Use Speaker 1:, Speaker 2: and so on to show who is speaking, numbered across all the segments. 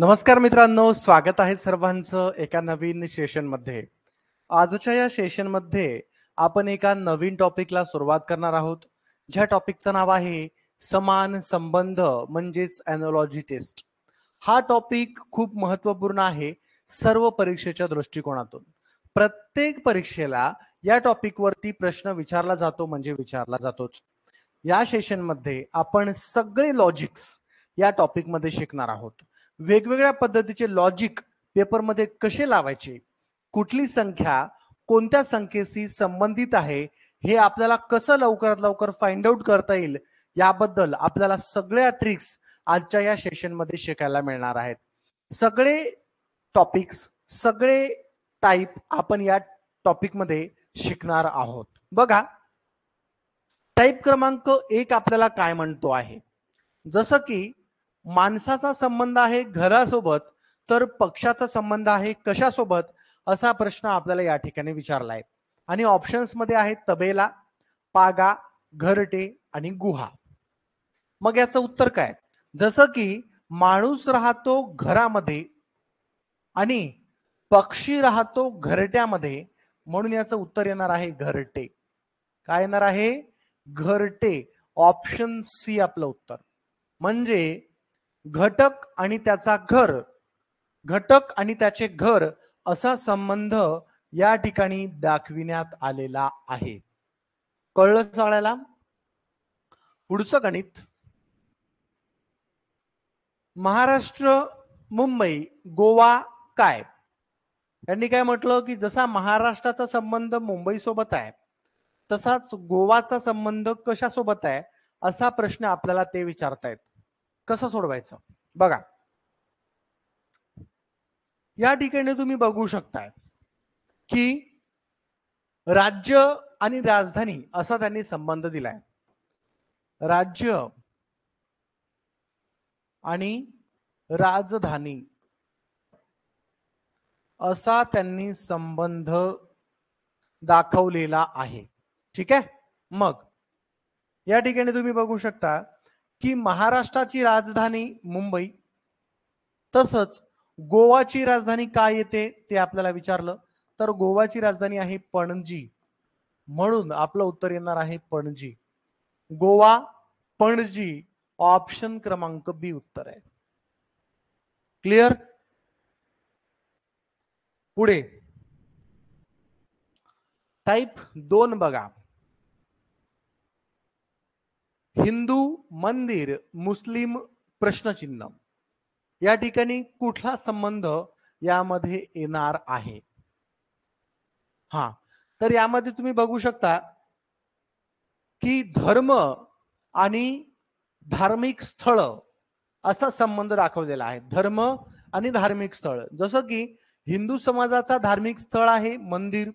Speaker 1: नमस्कार मित्रांनो स्वागत आहे सर्वांचं एका नवीन सेशनमध्ये आजच्या या सेशनमध्ये आपण एका नवीन टॉपिकला सुरुवात करणार आहोत ज्या टॉपिकचं नाव आहे समान संबंध म्हणजेच अॅनॉलॉजी टेस्ट हा टॉपिक खूप महत्वपूर्ण आहे सर्व परीक्षेच्या दृष्टिकोनातून प्रत्येक परीक्षेला या टॉपिकवरती प्रश्न विचारला जातो म्हणजे विचारला जातोच या सेशनमध्ये आपण सगळे लॉजिक्स या टॉपिकमध्ये शिकणार आहोत वेगवेगळ्या पद्धतीचे लॉजिक पेपरमध्ये कसे लावायचे कुठली संख्या कोणत्या संख्येशी संबंधित आहे हे आपल्याला कसं लवकरात लवकर फाइंड आउट करता येईल याबद्दल आपल्याला सगळ्या ट्रिक्स आजच्या या सेशनमध्ये शिकायला मिळणार आहेत सगळे टॉपिक्स सगळे टाईप आपण या टॉपिकमध्ये शिकणार आहोत बघा टाईप क्रमांक एक आपल्याला काय म्हणतो आहे जसं की माणसाचा संबंध आहे घरासोबत तर पक्षाचा संबंध आहे कशासोबत असा प्रश्न आपल्याला या ठिकाणी विचारला आहे आणि ऑप्शन्स मध्ये आहे तबेला पागा घरटे आणि गुहा मग याचं उत्तर काय जसं की माणूस राहतो घरामध्ये आणि पक्षी राहतो घरट्यामध्ये म्हणून याचं उत्तर येणार आहे घरटे काय येणार आहे घरटे ऑप्शन सी आपलं उत्तर म्हणजे घटक आणि त्याचा घर घटक आणि त्याचे घर असा संबंध या ठिकाणी दाखविण्यात आलेला आहे कळलं सगळ्याला पुढचं गणित महाराष्ट्र मुंबई गोवा काय यांनी काय म्हटलं की जसा महाराष्ट्राचा संबंध मुंबई सोबत आहे तसाच गोवाचा संबंध कशासोबत आहे असा प्रश्न आपल्याला ते विचारतायत कसं सोडवायचं बघा या ठिकाणी तुम्ही बघू शकताय की राज्य आणि राजधानी असा त्यांनी संबंध दिलाय राज्य आणि राजधानी असा त्यांनी संबंध दाखवलेला आहे ठीक आहे मग या ठिकाणी तुम्ही बघू शकता की महाराष्ट्राची राजधानी मुंबई तसंच गोवाची राजधानी काय येते ते आपल्याला विचारलं तर गोवाची राजधानी आहे पणजी म्हणून आपलं उत्तर येणार आहे पणजी गोवा पणजी ऑप्शन क्रमांक बी उत्तर आहे क्लिअर पुढे टाईप दोन बघा हिंदू मंदिर मुस्लिम प्रश्नचिन्ह या ठिकाणी कुठला संबंध यामध्ये येणार आहे हा तर यामध्ये तुम्ही बघू शकता की धर्म आणि धार्मिक स्थळ असा संबंध दाखवलेला आहे धर्म आणि धार्मिक स्थळ जसं की हिंदू समाजाचा धार्मिक स्थळ आहे मंदिर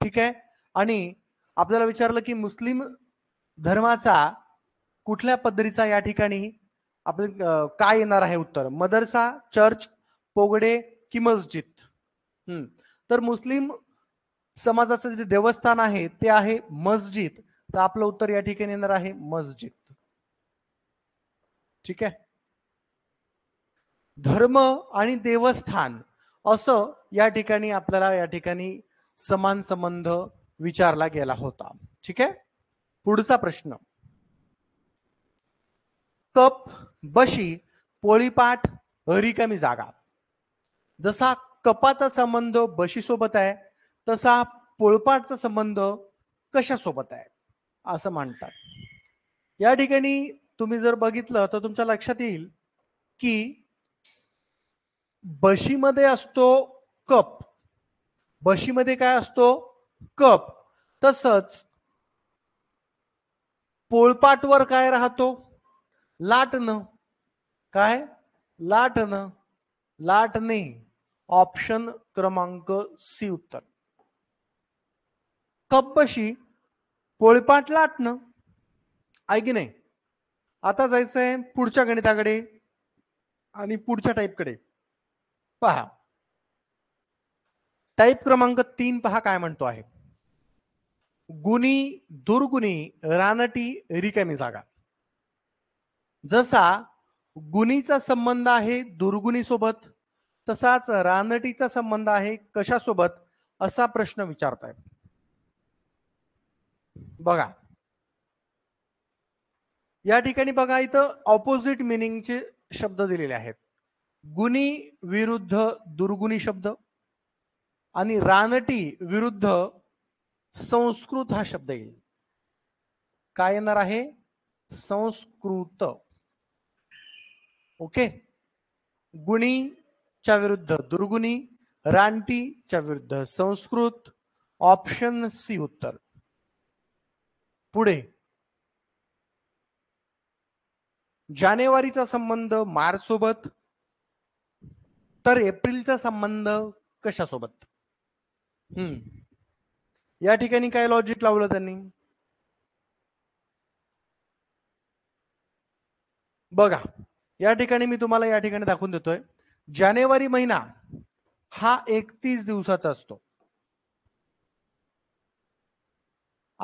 Speaker 1: ठीक आहे आणि आपल्याला विचारलं की मुस्लिम धर्माचा कुठल्या पद्धतीचा या ठिकाणी आपण काय येणार आहे उत्तर मदरसा चर्च पोगडे की मस्जिद हम्म तर मुस्लिम समाजाचं जे देवस्थान आहे ते आहे मस्जिद तर आपलं उत्तर या ठिकाणी येणार आहे मस्जिद ठीक आहे धर्म आणि देवस्थान असं या ठिकाणी आपल्याला या ठिकाणी समान संबंध विचारला गेला होता ठीक आहे पुढचा प्रश्न कप बशी पोळीपाठ हरिकामी जागा जसा कपाचा संबंध बशी सोबत आहे तसा पोळपाटचा संबंध कशा सोबत आहे असं म्हणतात या ठिकाणी तुम्ही जर बघितलं तर तुमच्या लक्षात येईल की बशीमध्ये असतो कप बशीमध्ये काय असतो कप तसंच पोळपाटवर काय राहतो लाटन काय लाटन, लाटणे ऑप्शन क्रमांक सी उत्तर कब्बशी पोळपाट लाटणं आहे की नाही आता जायचं आहे पुढच्या गणिताकडे आणि पुढच्या टाईपकडे पहा टाईप क्रमांक तीन पहा काय म्हणतो आहे गुणी दुर्गुणी रानटी रिकामी जागा जसा गुणीचा संबंध आहे दुर्गुणी सोबत तसाच रानटीचा संबंध आहे कशासोबत असा प्रश्न विचारताय बघा या ठिकाणी बघा इथं ऑपोजिट मिनिंगचे शब्द दिलेले आहेत गुणी विरुद्ध दुर्गुणी शब्द आणि रानटी विरुद्ध संस्कृत हा शब्द येईल काय येणार आहे संस्कृत ओके गुणीच्या विरुद्ध दुर्गुणी रानटीच्या विरुद्ध संस्कृत ऑप्शन सी उत्तर पुढे जानेवारीचा संबंध मार्च सोबत तर एप्रिलचा संबंध कशासोबत हम्म या ठिकाणी काय लॉजिक लावलं त्यांनी बघा या ठिकाणी मी तुम्हाला या ठिकाणी दाखवून देतोय जानेवारी महिना हा एकतीस दिवसाचा असतो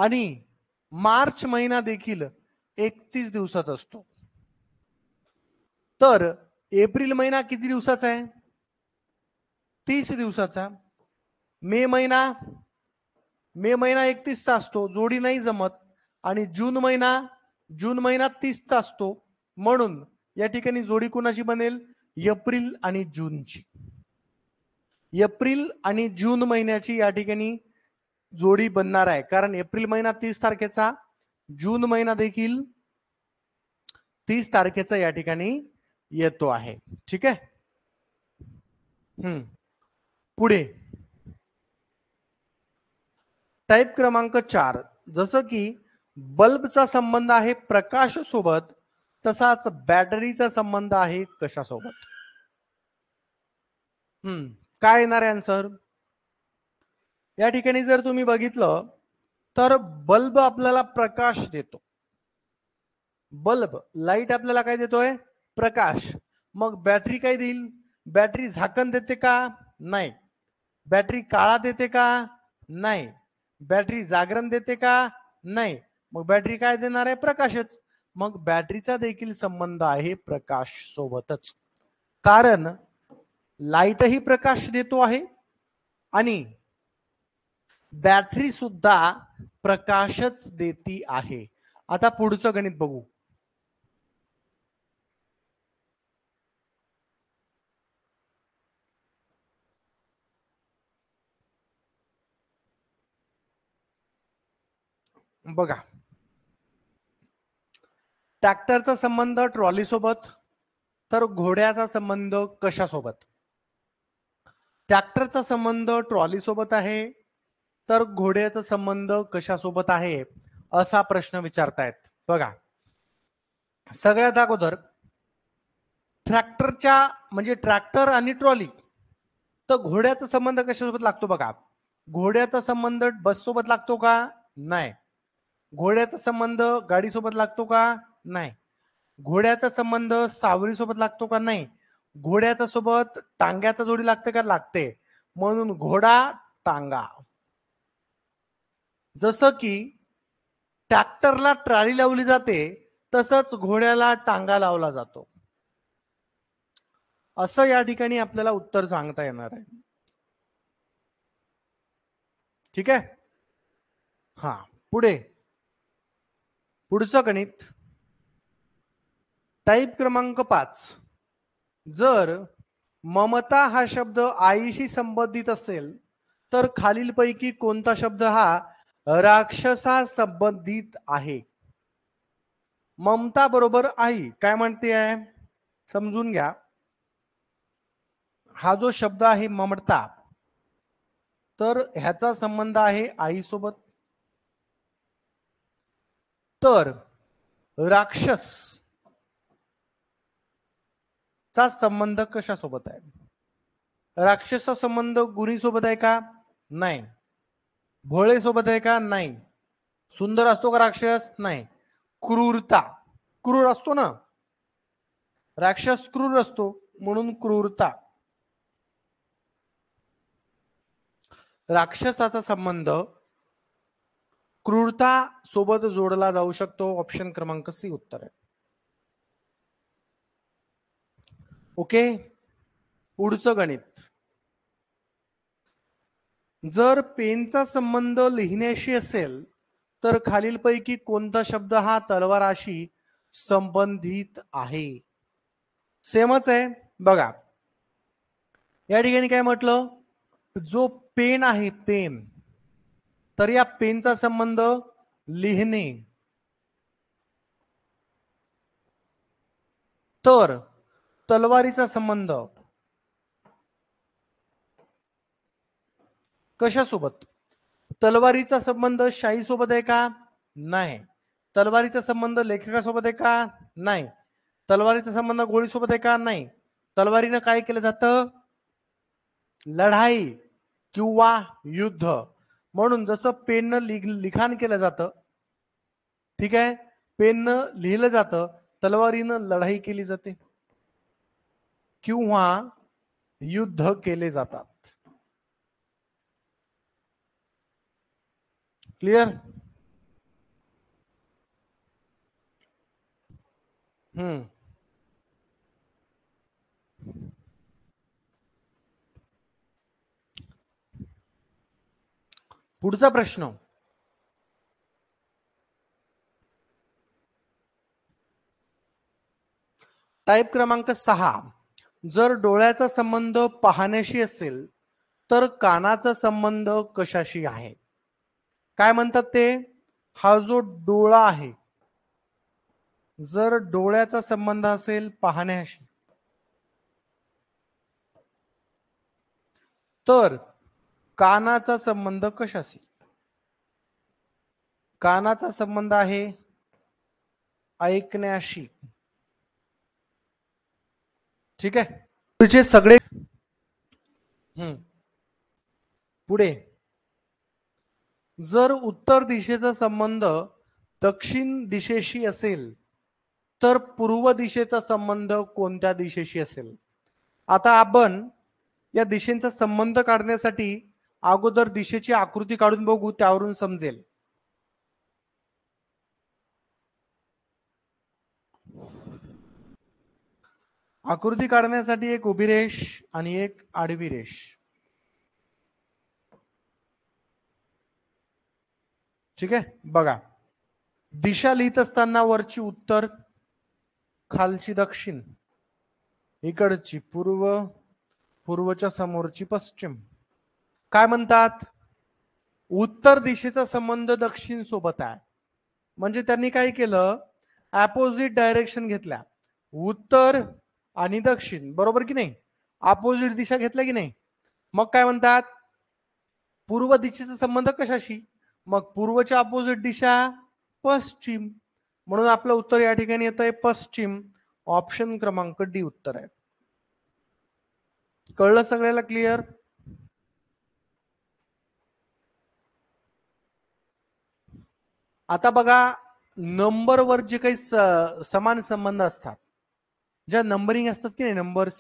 Speaker 1: आणि मार्च महिना देखील एकतीस दिवसाचा असतो तर एप्रिल महिना किती दिवसाचा आहे तीस दिवसाचा मे महिना मे महिना एकतीसचा असतो जोडी नाही जमत आणि जून महिना जून महिना तीसचा असतो म्हणून या ठिकाणी जोडी कोणाची बनेल एप्रिल आणि जूनची एप्रिल आणि जून महिन्याची या ठिकाणी जोडी बनणार आहे कारण एप्रिल महिना तीस तारखेचा जून महिना देखील तीस तारखेचा या ठिकाणी येतो आहे ठीक आहे हम्म पुढे टाईप क्रमांक चार जसं की बल्बचा संबंध आहे प्रकाश सोबत तसाच बॅटरीचा संबंध आहे कशासोबत हम्म काय येणार आहे या ठिकाणी जर तुम्ही बघितलं तर बल्ब आपल्याला प्रकाश देतो बल्ब लाईट आपल्याला काय देतोय प्रकाश मग बॅटरी काय देईल बॅटरी झाकण देते का नाही बॅटरी काळा देते का नाही बॅटरी जागरण देते का नाही मग बॅटरी काय देणार आहे प्रकाशच मग बॅटरीचा देखील संबंध आहे प्रकाश सोबतच कारण लाईटही प्रकाश देतो आहे आणि बॅटरी सुद्धा प्रकाशच देती आहे आता पुढचं गणित बघू बघा ट्रॅक्टरचा संबंध ट्रॉली सोबत तर घोड्याचा संबंध कशासोबत ट्रॅक्टरचा संबंध ट्रॉली सोबत आहे तर घोड्याचा संबंध कशासोबत आहे असा प्रश्न विचारतायत बघा सगळ्यात अगोदर ट्रॅक्टरच्या म्हणजे ट्रॅक्टर आणि ट्रॉली तर घोड्याचा संबंध कशासोबत लागतो बघा घोड्याचा संबंध बस सोबत लागतो का नाही घोड्याचा संबंध गाडीसोबत लागतो का नाही घोड्याचा संबंध सावरीसोबत लागतो का नाही घोड्याचा सोबत टांग्याचा जोडी लागते का लागते म्हणून घोडा टांगा जसं की ट्रॅक्टरला ट्राळी लावली जाते तसंच घोड्याला टांगा लावला जातो असं या ठिकाणी आपल्याला उत्तर सांगता येणार आहे ठीक आहे हा पुढे पुढचं गणित टाईप क्रमांक पाच जर ममता हा शब्द आईशी संबंधित असेल तर खालीलपैकी कोणता शब्द हा राक्षसा संबंधित आहे ममता बरोबर आई काय म्हणते आहे समजून घ्या हा जो शब्द आहे ममता तर ह्याचा संबंध आहे आईसोबत तर राक्षस चा संबंध कशासोबत आहे राक्षसचा संबंध सोबत आहे का नाही भोळे सोबत आहे का नाही सुंदर असतो का राक्षस नाही क्रूरता क्रूर असतो ना राक्षस क्रूर असतो म्हणून क्रूरता राक्षसाचा संबंध क्रूरता सोबत जोडला जाऊ शकतो ऑप्शन क्रमांक सी उत्तर आहे ओके पुढचं गणित जर पेनचा संबंध लिहिण्याशी असेल तर खालीलपैकी कोणता शब्द हा तलवाराशी संबंधित आहे सेमच आहे बघा या ठिकाणी काय म्हटलं जो पेन आहे पेन तर या पेनचा संबंध लिहिणे तर तलवारीचा संबंध कशासोबत तलवारीचा संबंध शाही सोबत आहे का नाही तलवारीचा संबंध लेखकासोबत आहे का नाही तलवारीचा संबंध गोळीसोबत आहे का नाही तलवारीनं काय केलं जातं लढाई किंवा युद्ध म्हणून जसं पेननं लिख लिखाण केलं जातं ठीक आहे पेननं लिहिलं जातं तलवारीनं लढाई केली जाते किंवा युद्ध केले जातात क्लिअर हम्म पुढचा प्रश्न टाईप क्रमांक सहा जर डोळ्याचा संबंध पाहण्याशी असेल तर कानाचा संबंध कशाशी आहे काय म्हणतात ते हा जो डोळा आहे जर डोळ्याचा संबंध असेल पाहण्याशी तर कानाचा संबंध कशाशी कानाचा संबंध आहे ऐकण्याशी ठीक आहे तुझे सगळे पुढे जर उत्तर दिशेचा संबंध दक्षिण दिशेशी असेल तर पूर्व दिशेचा संबंध कोणत्या दिशेशी असेल आता आपण या दिशेचा संबंध काढण्यासाठी अगोदर दिशेची आकृती काढून बघू त्यावरून समजेल आकृती काढण्यासाठी एक उभी आणि एक आडवी रेष ठीक आहे बघा दिशा लिहित असताना वरची उत्तर खालची दक्षिण इकडची पूर्व पूर्वच्या समोरची पश्चिम काय म्हणतात उत्तर दिशेचा संबंध दक्षिण सोबत आहे म्हणजे त्यांनी काय केलं अपोजिट डायरेक्शन घेतल्या उत्तर आणि दक्षिण बरोबर की नाही अपोजिट दिशा घेतल्या की नाही मग काय म्हणतात पूर्व दिशेचा संबंध कशाशी मग पूर्वच्या अपोजिट दिशा पश्चिम म्हणून आपलं उत्तर या ठिकाणी येत आहे पश्चिम ऑप्शन क्रमांक डी उत्तर आहे कळलं सगळ्याला क्लिअर आता बघा नंबरवर जे काही समान संबंध असतात ज्या नंबरिंग असतात की नाही नंबर्स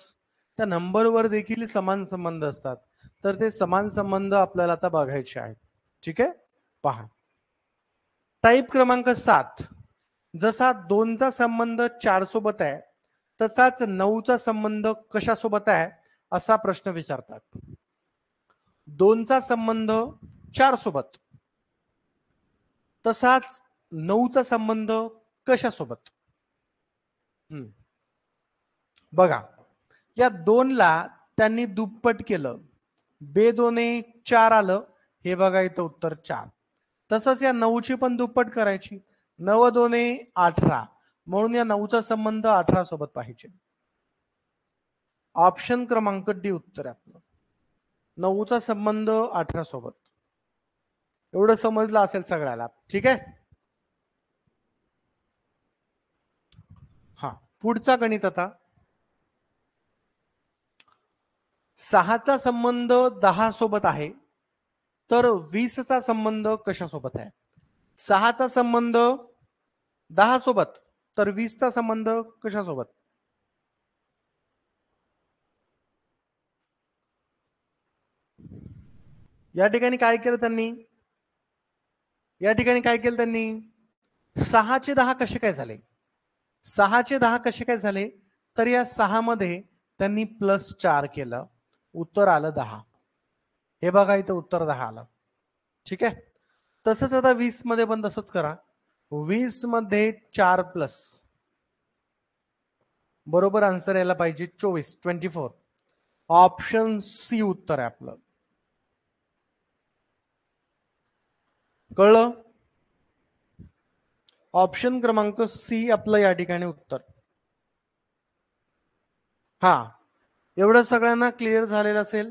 Speaker 1: त्या नंबरवर देखील समान संबंध असतात तर ते समान संबंध आपल्याला आता बघायचे आहेत ठीक आहे पहा टाईप क्रमांक सात जसा दोनचा संबंध चार सोबत आहे तसाच नऊचा संबंध कशासोबत आहे असा प्रश्न विचारतात दोनचा संबंध चार सोबत तसाच नऊचा संबंध कशासोबत बघा या दोनला त्यांनी दुप्पट केलं बे दोने चार आलं हे बघा इथं उत्तर चार तसंच या नऊची पण दुप्पट करायची नव दोने अठरा म्हणून या नऊचा संबंध अठरा सोबत पाहिजे ऑप्शन क्रमांक डी उत्तर आपलं नऊचा संबंध अठरा सोबत एवढं समजलं असेल सगळ्याला ठीक आहे हा पुढचा गणित आता सहाचा संबंध दहा सोबत आहे तर वीसचा संबंध कशासोबत आहे सहाचा संबंध दहा सोबत तर वीसचा संबंध कशासोबत या ठिकाणी काय केलं त्यांनी या ठिकाणी काय केलं त्यांनी सहाचे दहा कसे काय झाले सहाचे दहा कसे काय झाले तर या सहामध्ये त्यांनी प्लस चार केलं उत्तर आलं दहा हे बघा इथं उत्तर दहा आलं ठीक आहे तसंच आता वीस मध्ये पण तसंच करा वीस मध्ये चार प्लस बरोबर आन्सर यायला पाहिजे चोवीस ट्वेंटी फोर ऑप्शन सी उत्तर आहे आपलं कळलं ऑप्शन क्रमांक सी आपलं या ठिकाणी उत्तर हा एवढं सगळ्यांना क्लिअर झालेलं असेल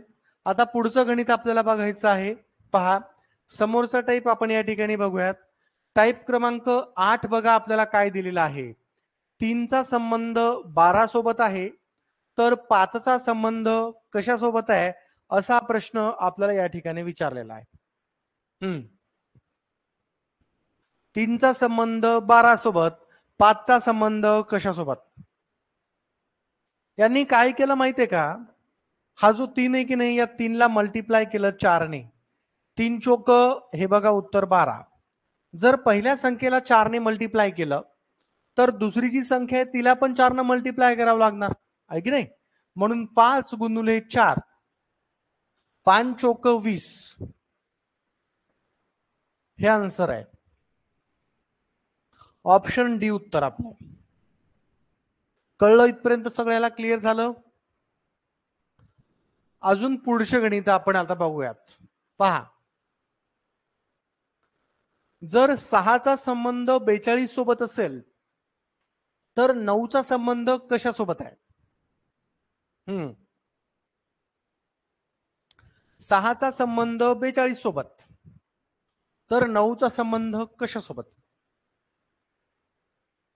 Speaker 1: आता पुढचं गणित आपल्याला बघायचं आहे पहा समोरचा टाईप आपण या ठिकाणी बघूयात टाईप क्रमांक आठ बघा आपल्याला काय दिलेला आहे तीनचा संबंध बारा सोबत आहे तर पाचचा संबंध कशासोबत आहे असा प्रश्न आपल्याला या ठिकाणी विचारलेला आहे हम्म तीनचा संबंध बारा सोबत पाचचा संबंध कशासोबत यांनी काय केलं आहे का हा जो तीन आहे की नाही या तीनला मल्टिप्लाय केलं चारने तीन चोक हे बघा उत्तर बारा जर पहिल्या संख्येला चारने मल्टिप्लाय केलं तर दुसरी जी संख्या आहे तिला पण चारनं मल्टिप्लाय करावं लागणार आहे की नाही म्हणून पाच गुणुले चार पाच चोक वीस हे आन्सर आहे ऑप्शन डी उत्तर आपलं कळलं इथपर्यंत सगळ्याला क्लिअर झालं अजून पुढचे गणित आपण आता बघूयात पहा जर सहाचा संबंध बेचाळीस सोबत असेल तर नऊचा संबंध कशासोबत आहे हम्म सहाचा संबंध बेचाळीस सोबत तर नऊचा संबंध कशासोबत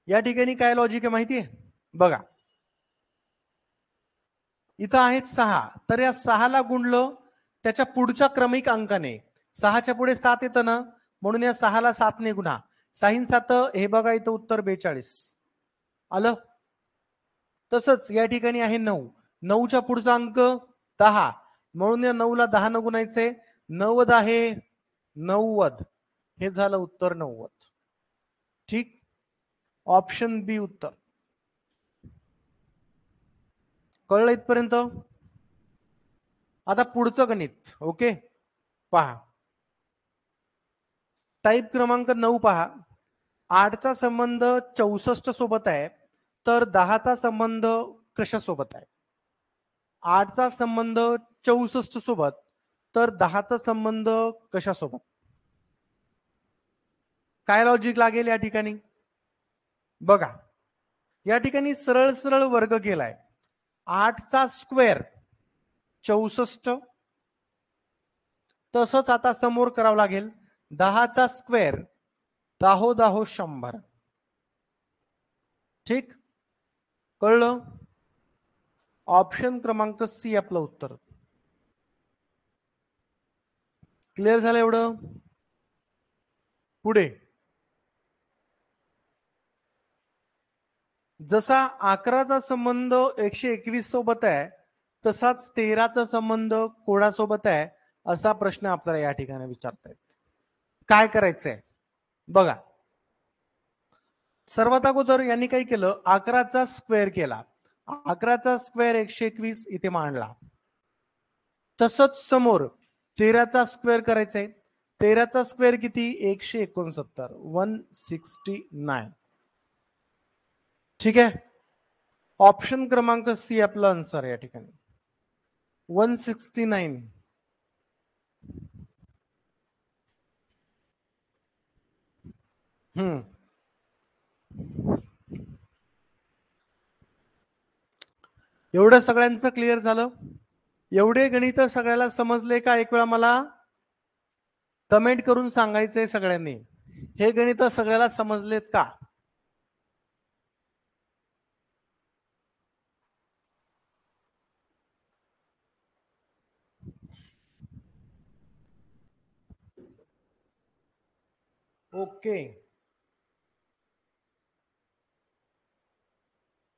Speaker 1: या ठिकाणी काय लॉजिक आहे माहिती आहे बघा इथं आहेत सहा तर या सहाला गुणलं त्याच्या पुढच्या क्रमिक अंकाने सहाच्या पुढे सात येतं ना म्हणून या सहाला ने गुन्हा साहिन सात हे बघा इथं उत्तर बेचाळीस आलं तसंच या ठिकाणी आहे नऊ नऊच्या पुढचा अंक दहा म्हणून या नऊला दहा न गुणायचे नव्वद आहे नव्वद हे झालं उत्तर नव्वद ठीक ऑप्शन बी उत्तर कळलं इथपर्यंत आता पुढचं गणित ओके पहा टाईप क्रमांक नऊ पहा आठचा संबंध चौसष्ट सोबत आहे तर दहाचा संबंध कशासोबत आहे आठचा संबंध चौसष्ट सोबत तर दहाचा संबंध कशासोबत काय लॉजिक लागेल या ठिकाणी बघा या ठिकाणी सरळ सरळ वर्ग केलाय चा स्क्वेअर चौसष्ट तसंच आता समोर करावं लागेल दहाचा स्क्वेअर दाहो दाहो शंभर ठीक कळलं ऑप्शन क्रमांक सी आपलं उत्तर क्लिअर झालं एवढं पुढे जसा अकराचा संबंध एकशे एकवीस सोबत आहे तसाच तेराचा संबंध कोणासोबत आहे असा प्रश्न आपल्याला या ठिकाणी विचारतायत काय करायचंय बघा सर्वात अगोदर यांनी काय केलं अकराचा स्क्वेअर केला अकराचा स्क्वेअर एकशे एकवीस इथे मांडला तसंच समोर तेराचा स्क्वेअर करायचंय तेराचा स्क्वेअर किती एकशे एकोणसत्तर वन सिक्स्टी नाईन ठीक आहे ऑप्शन क्रमांक सी आपला आन्सर आहे या ठिकाणी वन सिक्स्टी नाईन हम्म एवढं सगळ्यांचं क्लिअर झालं एवढे गणित सगळ्याला समजले का एक वेळा मला कमेंट करून सांगायचंय सगळ्यांनी हे गणित सगळ्याला समजलेत का Ok.